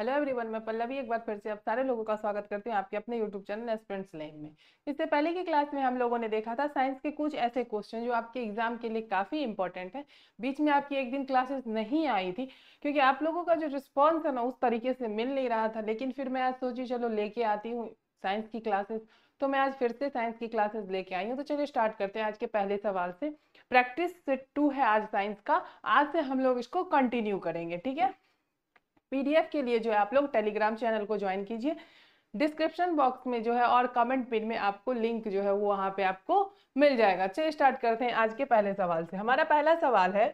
hello everyone मैं पल्लवी एक बार फिर से आप सारे लोगों का स्वागत करती हूँ आपके अपने यूट्यूब चैनल स्टूडेंट्स लाइन में इससे पहले की क्लास में हम लोगों ने देखा था साइंस के कुछ ऐसे क्वेश्चन जो आपके एग्जाम के लिए काफ़ी इंपॉर्टेंट है बीच में आपकी एक दिन क्लासेस नहीं आई थी क्योंकि आप लोगों का जो रिस्पॉन्स है ना उस तरीके से मिल नहीं रहा था लेकिन फिर मैं आज सोची चलो लेके आती हूँ साइंस की क्लासेस तो मैं आज फिर से साइंस की क्लासेस लेके आई हूँ तो चलिए स्टार्ट करते हैं आज के पहले सवाल से प्रैक्टिस टू है आज साइंस का आज से हम लोग इसको कंटिन्यू करेंगे ठीक है पीडीएफ के लिए जो है आप लोग टेलीग्राम चैनल को ज्वाइन कीजिए डिस्क्रिप्शन बॉक्स में जो है और कमेंट पिन में आपको लिंक जो है वो वहाँ पे आपको मिल जाएगा चलिए स्टार्ट करते हैं आज के पहले सवाल से हमारा पहला सवाल है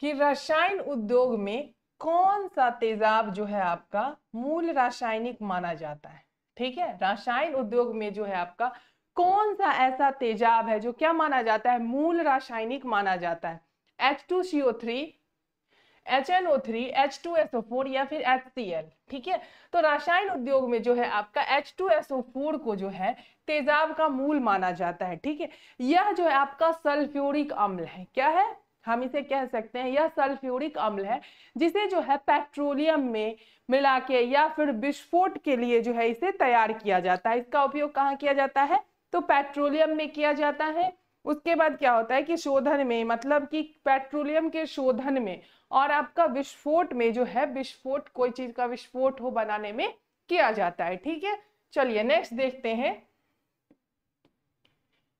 कि रसायन उद्योग में कौन सा तेजाब जो है आपका मूल रासायनिक माना जाता है ठीक है रसायन उद्योग में जो है आपका कौन सा ऐसा तेजाब है जो क्या माना जाता है मूल रासायनिक माना जाता है H three H N O three H two S O four या फिर एच सी एल ठीक है तो रासायन उद्योग में जो है आपका H two S O four को जो है तेजाब का मूल माना जाता है ठीक है यह जो है आपका सल्फ्यूरिक अम्ल है क्या है हम इसे कह सकते हैं यह सल्फ्यूरिक अम्ल है जिसे जो है पेट्रोलियम में मिला के या फिर विस्फोट के लिए जो है इसे तैयार किया जाता है इसका उपयोग कहाँ किया जाता है तो पेट्रोलियम में किया जाता है उसके बाद क्या होता है कि शोधन में मतलब कि पेट्रोलियम के शोधन में और आपका विस्फोट में जो है विस्फोट कोई चीज का विस्फोट हो बनाने में किया जाता है ठीक है चलिए नेक्स्ट देखते हैं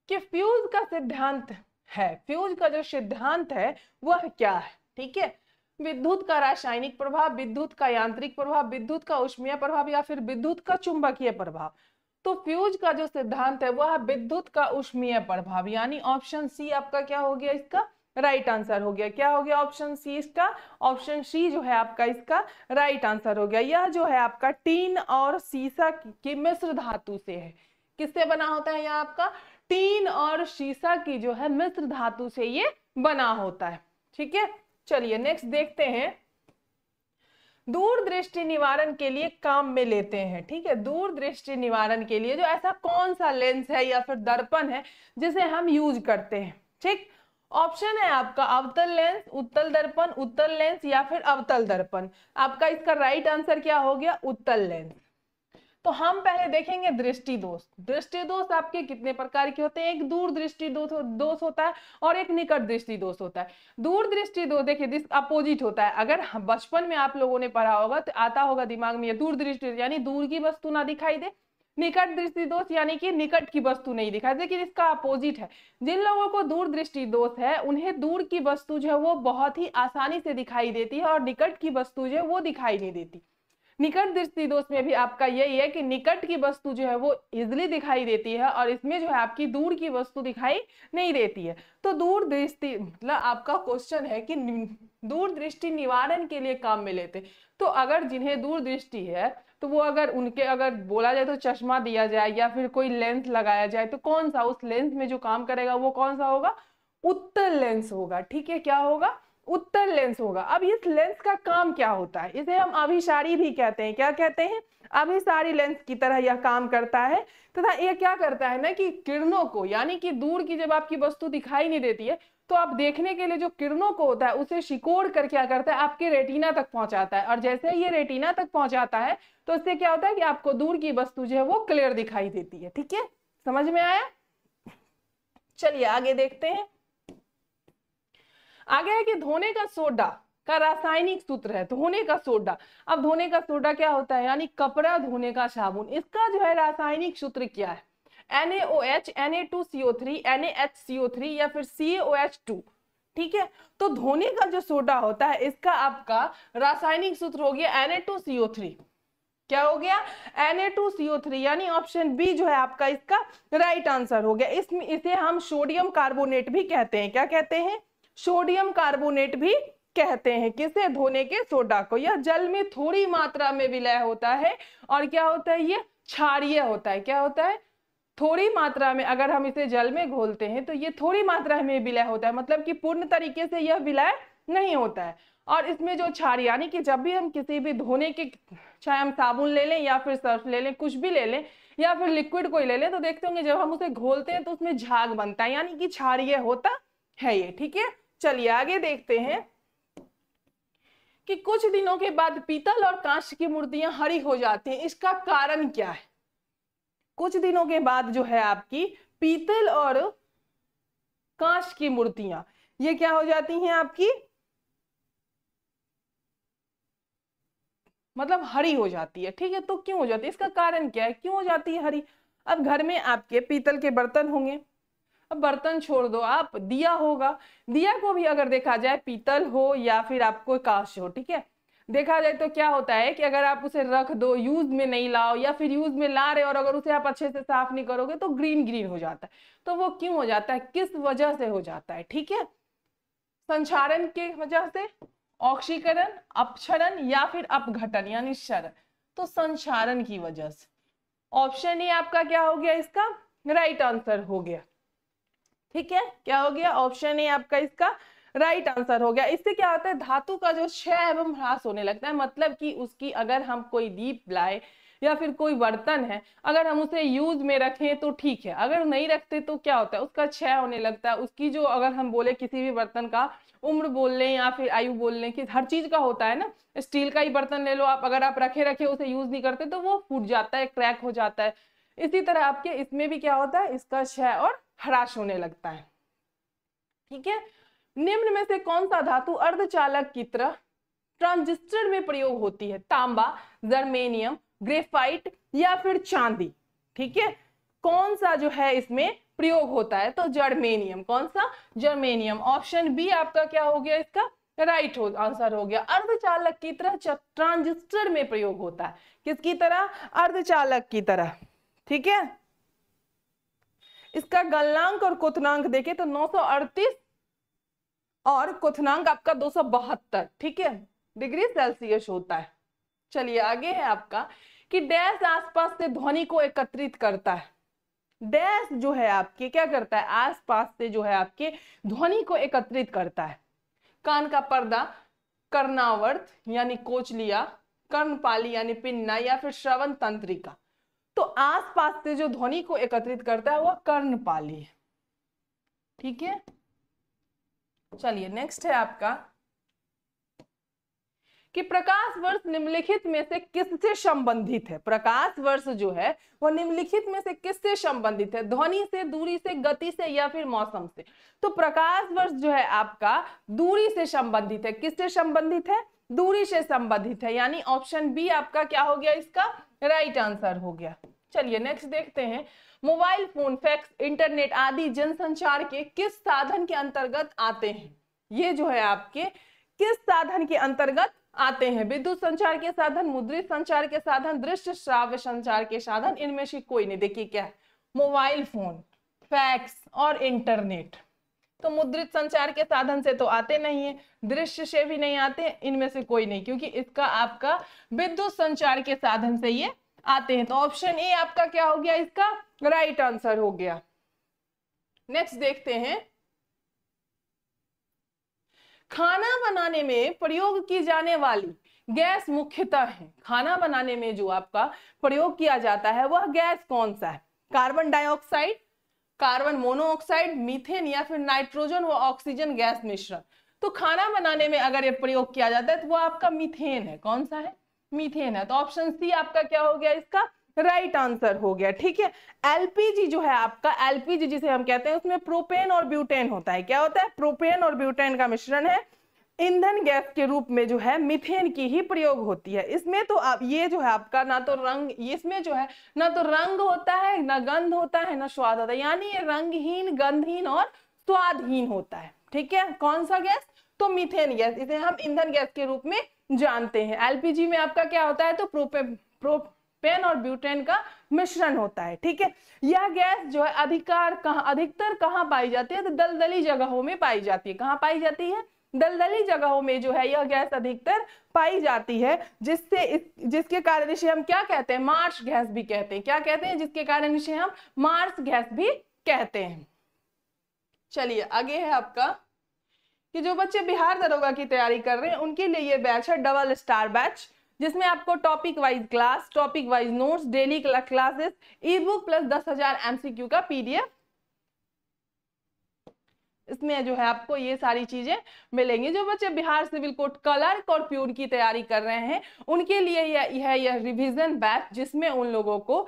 कि फ्यूज का सिद्धांत है फ्यूज का जो सिद्धांत है वह क्या है ठीक है विद्युत का रासायनिक प्रभाव विद्युत का यांत्रिक प्रभाव विद्युत का उष्मीय प्रभाव या फिर विद्युत का चुंबकीय प्रभाव तो फ्यूज का जो सिद्धांत है वह विद्युत का उष्मीय प्रभाव यानी ऑप्शन सी आपका क्या हो गया इसका राइट right आंसर हो गया क्या हो गया ऑप्शन सी इसका ऑप्शन सी जो है आपका इसका राइट right आंसर हो गया यह जो है आपका टीन और सीसा की मिश्र धातु से है किससे बना होता है यह आपका टीन और शीशा की जो है मिश्र धातु से ये बना होता है ठीक है चलिए नेक्स्ट देखते हैं दूरदृष्टि निवारण के लिए काम में लेते हैं ठीक है दूरदृष्टि निवारण के लिए जो ऐसा कौन सा लेंस है या फिर दर्पण है जिसे हम यूज करते हैं ठीक ऑप्शन है आपका अवतल लेंस उत्तल दर्पण उत्तल लेंस या फिर अवतल दर्पण आपका इसका राइट आंसर क्या हो गया उत्तल लेंस तो हम पहले देखेंगे दृष्टि दोष दृष्टि दोष आपके कितने प्रकार के होते हैं एक दूर दृष्टि दोष होता है और एक निकट दृष्टि दोष होता है दूर दृष्टि दोष देखिए दिस अपोजिट होता है अगर बचपन में आप लोगों ने पढ़ा होगा तो आता होगा दिमाग में दूर दृष्टि यानी दूर की वस्तु ना दिखाई दे निकट दृष्टि दोष यानी कि निकट की वस्तु नहीं दिखाई लेकिन इसका अपोजिट है जिन लोगों को दूर दृष्टि दोष है उन्हें दूर की वस्तु जो है वो बहुत ही आसानी से दिखाई देती है और निकट की वस्तु जो है वो दिखाई नहीं देती निकट दृष्टि दोष में भी आपका यही है कि निकट की वस्तु जो है वो इजिली दिखाई देती है और इसमें जो है आपकी दूर की वस्तु दिखाई नहीं देती है तो दूर दृष्टि मतलब आपका क्वेश्चन है कि दूर दृष्टि निवारण के लिए काम में लेते तो अगर जिन्हें दूर दृष्टि है तो वो अगर उनके अगर बोला जाए तो चश्मा दिया जाए या फिर कोई लेंस लगाया जाए तो कौन सा उस लेंस में जो काम करेगा वो कौन सा होगा उत्तर लेंस होगा ठीक है क्या होगा उत्तल लेंस होगा अब इस लेंस का काम क्या होता है इसे हम अभिशारी भी कहते हैं क्या कहते हैं अभिशारी लेंस की तरह यह काम करता है तथा यह क्या करता है ना कि किरणों को यानी कि दूर की जब आपकी वस्तु दिखाई नहीं देती है तो आप देखने के लिए जो किरणों को होता है उसे शिकोड़ कर क्या करता है आपके रेटिना तक पहुंचाता है और जैसे ये रेटिना तक पहुंचाता है तो उससे क्या होता है कि आपको दूर की वस्तु जो है वो क्लियर दिखाई देती है ठीक है समझ में आया चलिए आगे देखते हैं आगे है कि धोने का सोडा का रासायनिक सूत्र है धोने का सोडा अब धोने का सोडा क्या होता है यानी कपड़ा धोने का साबुन इसका जो है रासायनिक सूत्र क्या है NaOH, Na2CO3, NaHCO3 या फिर CaOH2 ठीक है तो धोने का जो सोडा होता है इसका आपका रासायनिक सूत्र हो गया Na2CO3 क्या हो गया Na2CO3 यानी ऑप्शन बी जो है आपका इसका राइट आंसर हो गया इसमें इसे हम सोडियम कार्बोनेट भी कहते हैं क्या कहते हैं सोडियम कार्बोनेट भी कहते हैं किसे धोने के सोडा को यह जल में थोड़ी मात्रा में विलय होता है और क्या होता है ये क्षारिय होता है क्या होता है थोड़ी मात्रा में अगर हम इसे जल में घोलते हैं तो ये थोड़ी मात्रा में विलय होता है मतलब कि पूर्ण तरीके से यह विलय नहीं होता है और इसमें जो क्षार यानी कि जब भी हम किसी भी धोने के चाहे हम साबुन ले लें या फिर सर्फ ले लें कुछ भी ले लें या फिर लिक्विड कोई ले लें तो देखते होंगे जब हम उसे घोलते हैं तो उसमें झाग बनता है यानी कि क्षारिय होता है ये ठीक है चलिए आगे देखते हैं कि कुछ दिनों के बाद पीतल और कांस्य की मूर्तियां हरी हो जाती हैं इसका कारण क्या है कुछ दिनों के बाद जो है आपकी पीतल और कांच की मूर्तियां ये क्या हो जाती हैं आपकी मतलब हरी हो जाती है ठीक है तो क्यों हो जाती है इसका कारण क्या है क्यों हो जाती है हरी अब घर में आपके पीतल के बर्तन होंगे अब बर्तन छोड़ दो आप दिया होगा दिया को भी अगर देखा जाए पीतल हो या फिर आपको काश हो ठीक है देखा जाए तो क्या होता है कि अगर आप उसे रख दो यूज में नहीं लाओ या फिर यूज में ला रहे और अगर उसे आप अच्छे से साफ नहीं करोगे तो ग्रीन ग्रीन हो जाता है तो वो क्यों हो जाता है किस वजह से हो जाता है ठीक है संचारण के वजह से ऑक्सीकरण अपक्षरण या फिर अपघटन यानी शरण तो संचारण की वजह से ऑप्शन ए आपका क्या हो गया इसका राइट right आंसर हो गया ठीक है क्या हो गया ऑप्शन ए आपका इसका राइट right आंसर हो गया इससे क्या होता है धातु का जो क्षय है ह्रास होने लगता है मतलब कि उसकी अगर हम कोई दीप लाए या फिर कोई बर्तन है अगर हम उसे यूज में रखें तो ठीक है अगर नहीं रखते तो क्या होता है उसका क्षय होने लगता है उसकी जो अगर हम बोले किसी भी बर्तन का उम्र बोल लें या फिर आयु बोल लें कि हर चीज का होता है ना स्टील का ही बर्तन ले लो आप अगर आप रखे रखे उसे यूज नहीं करते तो वो फूट जाता है क्रैक हो जाता है इसी तरह आपके इसमें भी क्या होता है इसका क्षय और ह्रास होने लगता है ठीक है निम्न में से कौन सा धातु अर्धचालक की तरह ट्रांजिस्टर में प्रयोग होती है तांबा जर्मेनियम ग्रेफाइट या फिर चांदी ठीक है कौन सा जो है इसमें प्रयोग होता है तो जर्मेनियम कौन सा जर्मेनियम ऑप्शन बी आपका क्या हो गया इसका राइट हो आंसर हो गया अर्धचालक की तरह ट्रांजिस्टर में प्रयोग होता है किसकी तरह अर्धचालक की तरह ठीक है इसका गलनांक और कोथनांक देखे तो 938 और कोथनांक आपका 272 ठीक है डिग्री सेल्सियस होता है चलिए आगे है आपका कि डैश आसपास से ध्वनि को एकत्रित करता है डैश जो है आपके क्या करता है आसपास से जो है आपके ध्वनि को एकत्रित करता है कान का पर्दा कर्णावर्त यानी कोचलिया कर्णपाली यानी पिन्ना या फिर श्रवण तंत्रिका तो आसपास से जो ध्वनि को एकत्रित करता है वह कर्णपाली है ठीक है चलिए नेक्स्ट है आपका कि प्रकाश वर्ष निम्नलिखित में से किससे संबंधित है प्रकाश वर्ष जो है वह निम्नलिखित में से किससे संबंधित है ध्वनि से दूरी से गति से या फिर मौसम से तो प्रकाश वर्ष जो है आपका दूरी से संबंधित है किससे संबंधित है दूरी से संबंधित है यानी ऑप्शन बी आपका क्या हो गया इसका राइट आंसर हो गया चलिए नेक्स्ट देखते हैं मोबाइल फोन फैक्स इंटरनेट आदि जनसंचार के किस साधन के अंतर्गत आते हैं ये जो है आपके किस साधन के अंतर्गत आते हैं विद्युत संचार के साधन मुद्रित संचार के साधन दृश्य श्राव्य संचार के साधन इनमें से कोई नहीं देखिए क्या मोबाइल फोन फैक्स और इंटरनेट तो मुद्रित संचार के साधन से तो आते नहीं है दृश्य से भी नहीं आते इनमें से कोई नहीं क्योंकि इसका आपका विद्युत संचार के साधन से ये आते हैं तो ऑप्शन ए आपका क्या हो गया इसका राइट आंसर हो गया नेक्स्ट देखते हैं खाना बनाने में प्रयोग की जाने वाली गैस मुख्यतः है खाना बनाने में जो आपका प्रयोग किया जाता है वह गैस कौन सा है carbon dioxide carbon monoxide methane या फिर नाइट्रोजन व ऑक्सीजन गैस मिश्रण तो खाना बनाने में अगर ये प्रयोग किया जाता है तो वो आपका मीथेन है कौन सा है मीथेन है तो ऑप्शन सी आपका क्या हो गया इसका राइट right आंसर हो गया ठीक है एलपीजी जो है आपका एलपीजी जिसे हम कहते हैं उसमें प्रोपेन और ब्यूटेन होता है क्या होता है प्रोपेन और ब्यूटेन का मिश्रण है ईंधन गैस के रूप में जो है मिथेन की ही प्रयोग होती है इसमें तो आप ये जो है आपका ना तो रंग इसमें जो है ना तो रंग होता है ना गंध होता है ना स्वाद होता है यानी ये रंगहीन गंधहीन और स्वादहीन होता है ठीक है कौन सा गैस तो मिथेन गैस इसे हम ईंधन गैस के रूप में जानते हैं एलपीजी में आपका क्या होता है तो प्रोपे प्रोपेन पेन और ब्यूटेन का मिश्रण होता है ठीक है यह गैस जो है अधिकार कहा अधिकतर कहाँ पाई जाती है तो दलदली जगहों में पाई जाती है कहाँ पाई जाती है दलदली जगहों में जो है यह गैस अधिकतर पाई जाती है जिससे जिसके कारण इसे हम क्या कहते हैं मार्स गैस भी कहते हैं क्या कहते हैं जिसके कारण इसे हम मार्स गैस भी कहते हैं चलिए आगे है आपका कि जो बच्चे बिहार दरोगा की तैयारी कर रहे हैं उनके लिए ये बैच है डबल स्टार बैच जिसमें आपको topic wise class topic wise notes daily classes e book plus दस हजार एमसीक्यू का पीडीएफ इसमें जो है आपको ये सारी चीजें मिलेंगी जो बच्चे बिहार सिविल कोर्ट कलर्क और प्यून की तैयारी कर रहे हैं उनके लिए यह यह रिविजन बैच जिसमें उन लोगों को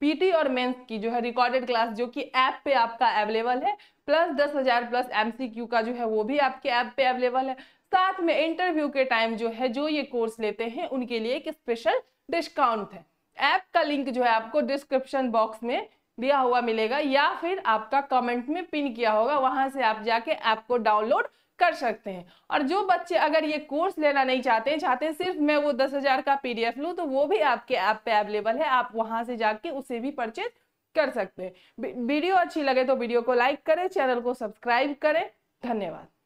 पीटी और मेंस की जो है रिकॉर्डेड क्लास जो कि ऐप पे आपका अवेलेबल है प्लस दस हजार प्लस एमसीक्यू का जो है वो भी आपके ऐप पे अवेलेबल है साथ में इंटरव्यू के टाइम जो है जो ये कोर्स लेते हैं उनके लिए एक स्पेशल डिस्काउंट है ऐप का लिंक जो है आपको डिस्क्रिप्शन बॉक्स में दिया हुआ मिलेगा या फिर आपका कमेंट में पिन किया होगा वहां से आप जाके ऐप को डाउनलोड कर सकते हैं और जो बच्चे अगर ये कोर्स लेना नहीं चाहते हैं चाहते हैं सिर्फ मैं वो दस हज़ार का पीडीएफ लूँ तो वो भी आपके ऐप आप पे अवेलेबल है आप वहाँ से जाके उसे भी परचेज कर सकते हैं वीडियो अच्छी लगे तो वीडियो को लाइक करें चैनल को सब्सक्राइब करें धन्यवाद